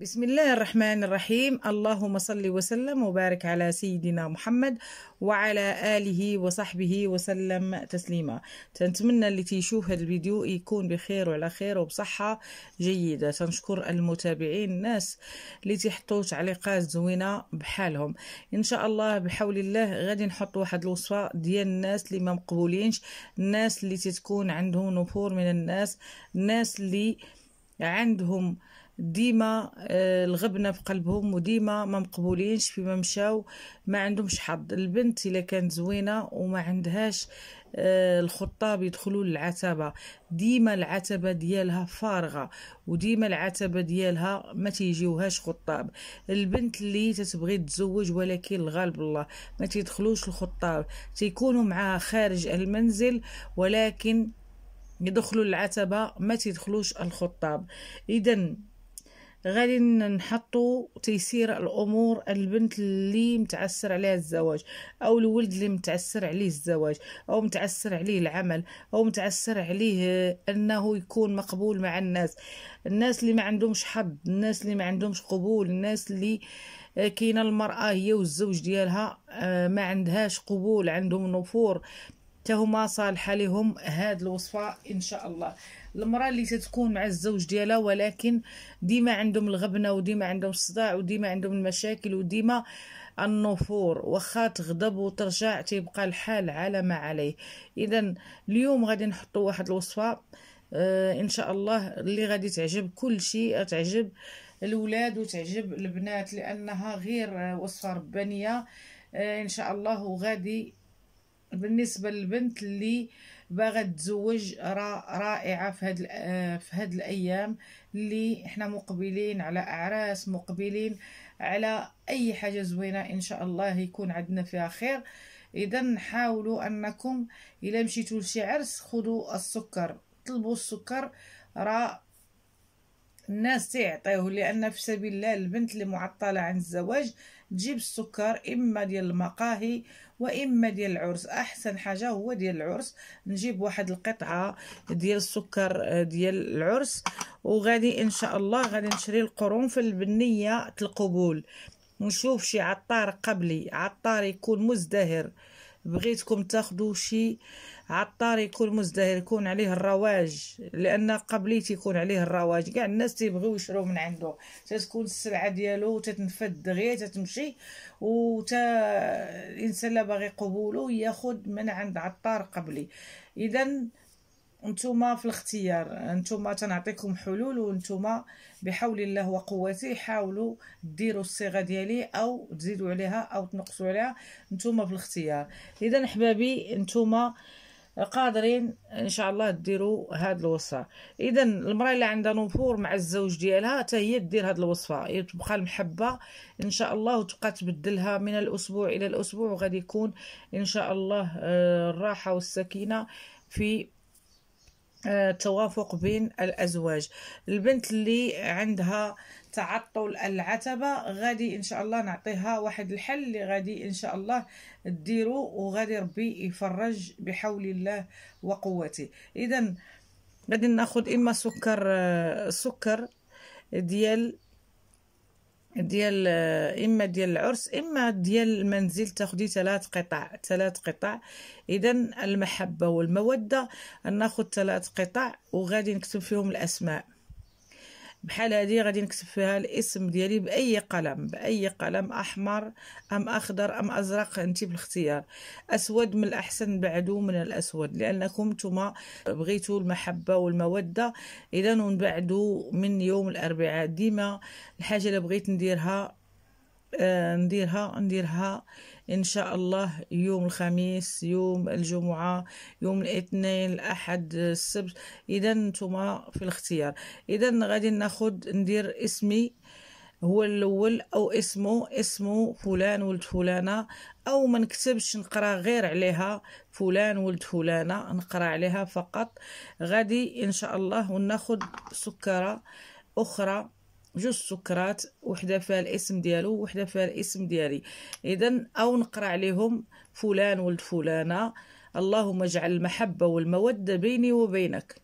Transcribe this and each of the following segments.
بسم الله الرحمن الرحيم اللهم صل وسلم وبارك على سيدنا محمد وعلى آله وصحبه وسلم تسليما تنتمنى اللي تيشوف هذا الفيديو يكون بخير وعلى خير وبصحة جيدة تنشكر المتابعين الناس اللي تيحطوا تعليقات زوينة بحالهم إن شاء الله بحول الله غادي نحط واحد الوصفة ديال الناس اللي ما مقبولينش الناس اللي تتكون عندهم نفور من الناس الناس اللي عندهم آه ديما آه، الغبنة في قلبهم وديما ما مقبولينش فيما مشاو ما عندهمش حظ البنت إلا كانت زوينة وما عندهاش آه، الخطاب يدخلوا للعتبة ديما العتبة ديالها فارغة وديما العتبة ديالها ما تيجيوهاش خطاب البنت اللي تتبغي تزوج ولكن الغالب الله ما تيدخلوش الخطاب تيكونوا معها خارج المنزل ولكن يدخلوا العتبة ما تيدخلوش الخطاب إذا غادي نحطوا تيسير الامور البنت اللي متعسر عليها الزواج او الولد اللي متعسر عليه الزواج او متعسر عليه العمل او متعسر عليه انه يكون مقبول مع الناس الناس اللي ما عندهمش حظ الناس اللي ما عندهمش قبول الناس اللي كاينه المراه هي والزوج ديالها آه، ما عندهاش قبول عندهم نفور هما صالحه لهم هاد الوصفه ان شاء الله المراه اللي تتكون مع الزوج ديالها ولكن ديما عندهم الغبنه وديما عندهم الصداع وديما عندهم المشاكل وديما النفور واخا تغضب وترجع تيبقى الحال على ما عليه اذا اليوم غادي نحطوا واحد الوصفه آه ان شاء الله اللي غادي تعجب كل شيء تعجب الاولاد وتعجب البنات لانها غير وصفه ربانيه آه ان شاء الله وغادي بالنسبه للبنت اللي باغا تزوج رائعه في هاد آه، في هاد الايام اللي احنا مقبلين على اعراس مقبلين على اي حاجه زوينه ان شاء الله يكون عندنا فيها خير اذا حاولوا انكم الا مشيتوا لشي عرس خذوا السكر طلبوا السكر راه الناس تيعطيوه لان في سبيل الله البنت اللي معطله عن الزواج تجيب السكر اما ديال المقاهي واما ديال العرس احسن حاجه هو ديال العرس نجيب واحد القطعه ديال السكر آه، ديال العرس وغادي ان شاء الله غادي نشري القرنفل البنيه القبول ونشوف شي عطار قبلي عطار يكون مزدهر بغيتكم تاخذوا شي عطار يكون مزدهر يكون عليه الرواج لان قبليتي يكون عليه الرواج كاع الناس تيبغيو يشرو من عنده تتكون السلعه ديالو تتنفد دغيا تتمشي و وتا الانسان اللي باغي قبوله ياخد من عند عطار قبلي اذا انتم في الاختيار انتم تنعطيكم حلول وانتوما بحول الله وقوته حاولوا ديروا الصيغه ديالي او تزيدوا عليها او تنقصوا عليها انتم في الاختيار اذا احبابي انتم قادرين ان شاء الله ديروا هاد الوصفه اذا المراه اللي عندها نفور مع الزوج ديالها حتى هي دير هاد الوصفه تبقى المحبه ان شاء الله وتبقى تبدلها من الاسبوع الى الاسبوع وغادي يكون ان شاء الله آه، الراحه والسكينه في التوافق آه، بين الازواج البنت اللي عندها تعطل العتبة غادي إن شاء الله نعطيها واحد الحل اللي غادي إن شاء الله ديرو وغادي ربي يفرج بحول الله وقوته إذا غادي ناخد إما سكر آه، سكر ديال ديال اما ديال العرس اما ديال المنزل تاخدي ثلاث قطع ثلاث قطع اذا المحبه والموده ناخذ ثلاث قطع وغادي نكتب فيهم الاسماء بحال هذه غادي نكتب فيها الاسم ديالي باي قلم باي قلم احمر ام اخضر ام ازرق انت بالاختيار اسود من الاحسن بعدو من الاسود لانكم نتوما بغيتوا المحبه والموده اذا نبعدو من يوم الاربعاء ديما الحاجه اللي بغيت نديرها آه نديرها نديرها إن شاء الله يوم الخميس يوم الجمعة يوم الاثنين الأحد السبت إذا نتوما في الاختيار إذا غادي ناخد ندير اسمي هو الاول او اسمه اسمه فلان ولد فلانه او ما نكتبش نقرا غير عليها فلان ولد فلانه نقرا عليها فقط غادي ان شاء الله وناخد سكره اخرى جوج سكرات وحده فيها الاسم ديالو وحده فيها الاسم ديالي اذا او نقرا عليهم فلان ولد فلانه اللهم اجعل المحبه والموده بيني وبينك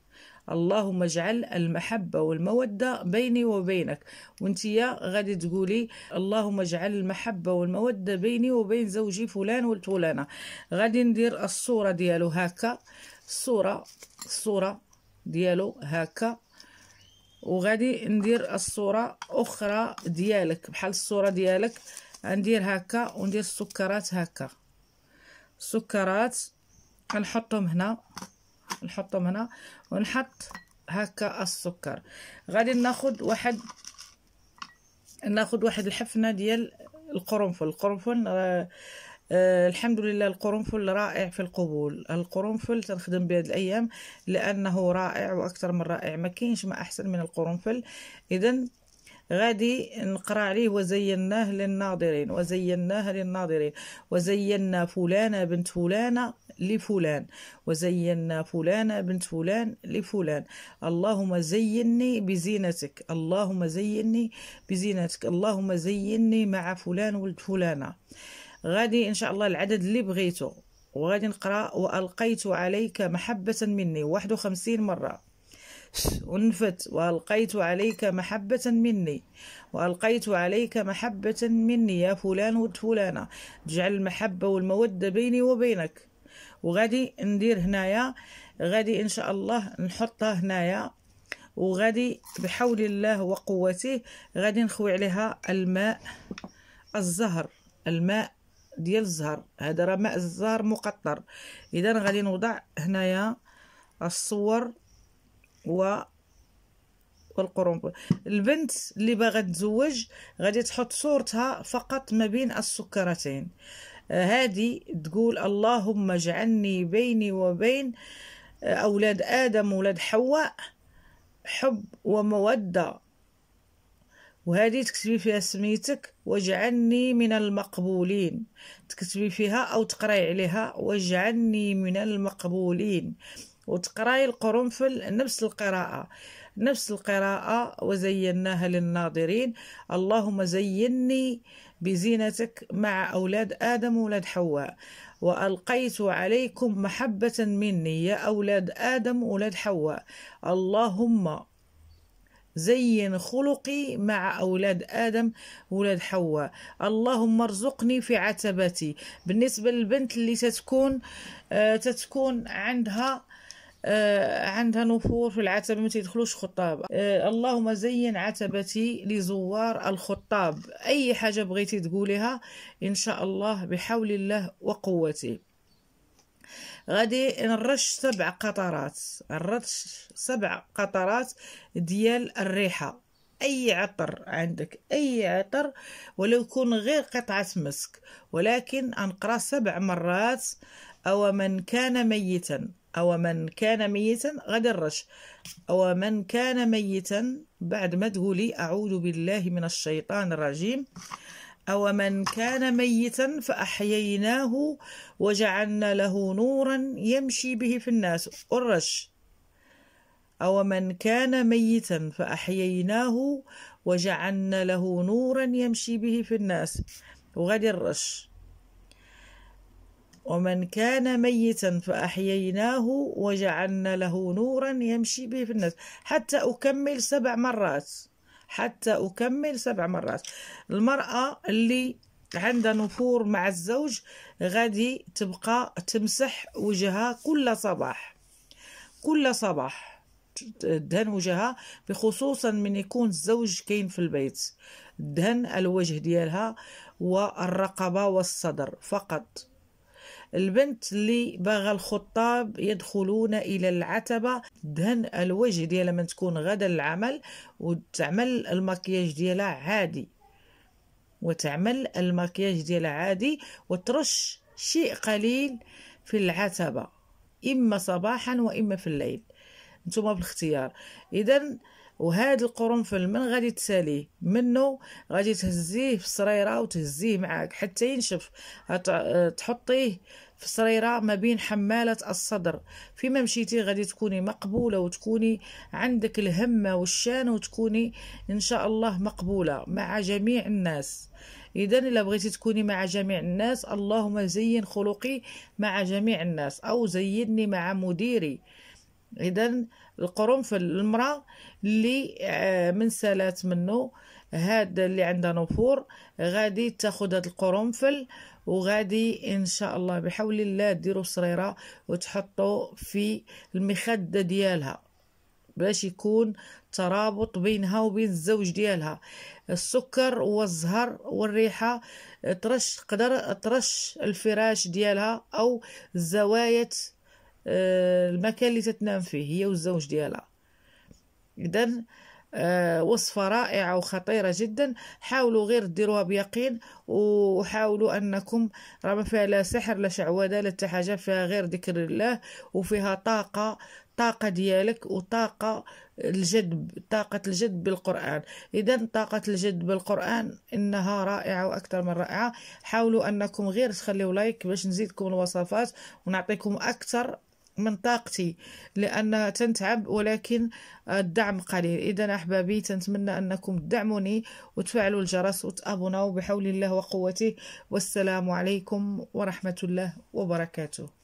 اللهم اجعل المحبه والموده بيني وبينك وانتيا غادي تقولي اللهم اجعل المحبه والموده بيني وبين زوجي فلان ولد فلانه غادي ندير الصوره ديالو هكا الصوره الصوره ديالو هكا وغادي ندير الصوره اخرى ديالك بحال الصوره ديالك غندير هكا وندير السكرات هكا السكرات نحطهم هنا نحطهم هنا ونحط هكا السكر غادي ناخد واحد ناخد واحد الحفنه ديال القرنفل القرنفل آه، آه، الحمد لله القرنفل رائع في القبول القرنفل تنخدم بهاد الايام لانه رائع واكثر من رائع ما كاينش ما احسن من القرنفل اذا غادي نقرا عليه وزيناه للناظرين وزيناه للناظرين وزينا فلانه بنت فلانه لفلان وزينا فلانة بنت فلان لفلان اللهم زيني بزينتك اللهم زيني بزينتك اللهم زيني مع فلان ولد فلانة غادي ان شاء الله العدد اللي بغيتو وغادي نقرا والقيت عليك محبه مني 51 مره أنفت وألقيت عليك محبة مني وألقيت عليك محبة مني يا فلان وفلانة تجعل المحبة والمودة بيني وبينك وغادي ندير هنايا غادي إن شاء الله نحطها هنايا وغادي بحول الله وقوته غادي نخوي عليها الماء الزهر الماء ديال الزهر هذا راه ماء الزهر مقطر اذا غادي نوضع هنايا الصور و والقرنفل البنت اللي باغا تزوج غادي تحط صورتها فقط ما بين السكرتين آه، هادي تقول اللهم اجعلني بيني وبين آه، اولاد ادم ولاد حواء حب وموده وهذه تكتبي فيها سميتك واجعلني من المقبولين تكتبي فيها او تقراي عليها واجعلني من المقبولين وتقراي القرنفل نفس القراءة نفس القراءة وزيناها للناظرين اللهم زيني بزينتك مع أولاد آدم واولاد حواء وألقيت عليكم محبة مني يا أولاد آدم واولاد حواء اللهم زين خلقي مع أولاد آدم أولاد حواء اللهم ارزقني في عتبتي بالنسبة للبنت اللي تتكون آه تتكون عندها آه عندها نفور في العتبة ما تدخلوش خطاب آه اللهم زين عتبتي لزوار الخطاب أي حاجة بغيتي تقوليها إن شاء الله بحول الله وقوته غادي نرش سبع قطرات نرش سبع قطرات ديال الريحه اي عطر عندك اي عطر ولو يكون غير قطعه مسك ولكن انقرا سبع مرات او من كان ميتا او من كان ميتا غادي نرش او من كان ميتا بعد ما تقولي اعوذ بالله من الشيطان الرجيم أو من كان ميتا فأحييناه وجعلنا له نورا يمشي به في الناس الرش أو من كان ميتا فأحييناه وجعلنا له نورا يمشي به في الناس وغادي الرش ومن كان ميتا فأحييناه وجعلنا له نورا يمشي به في الناس حتى أكمل سبع مرات حتى أكمل سبع مرات المرأة اللي عندها نفور مع الزوج غادي تبقى تمسح وجهها كل صباح كل صباح دهن وجهها بخصوصا من يكون الزوج كاين في البيت دهن الوجه ديالها والرقبة والصدر فقط البنت اللي باغا الخطاب يدخلون الى العتبه دهن الوجه ديالها من تكون غدا للعمل وتعمل المكياج ديالها عادي وتعمل المكياج ديالها عادي وترش شيء قليل في العتبه اما صباحا واما في الليل نتوما بالاختيار اذا وهاد القرنفل من غادي تساليه منه غادي تهزيه في الصريره وتهزيه معاك حتى ينشف تحطيه في صريرة ما بين حمالة الصدر فيما مشيتي غادي تكوني مقبولة وتكوني عندك الهمة والشان وتكوني إن شاء الله مقبولة مع جميع الناس إذا إلا بغيتي تكوني مع جميع الناس اللهم زين خلقي مع جميع الناس أو زيني مع مديري إذا القرنفل المرأة اللي آه، من سالات منه هذا اللي عندها نفور غادي تاخد هاد القرنفل وغادي ان شاء الله بحول الله ديروا صريره وتحطوا في المخده ديالها باش يكون ترابط بينها وبين الزوج ديالها السكر والزهر والريحه ترش تقدر ترش الفراش ديالها او زوايا آه، المكان اللي تتنام فيه هي والزوج ديالها اذا آه، وصفة رائعة وخطيرة جدا حاولوا غير ديروها بيقين وحاولوا أنكم ما فيها لا سحر لا شعوذة لا حاجة فيها غير ذكر الله وفيها طاقة طاقة ديالك وطاقة الجذب طاقة الجذب بالقرآن إذا طاقة الجذب بالقرآن إنها رائعة وأكثر من رائعة حاولوا أنكم غير تخليوا لايك باش نزيدكم الوصفات ونعطيكم أكثر من طاقتي لأن تنتعب ولكن الدعم قليل إذا أحبابي تنتمنى أنكم تدعموني وتفعلوا الجرس وتأبوناو بحول الله وقوته والسلام عليكم ورحمة الله وبركاته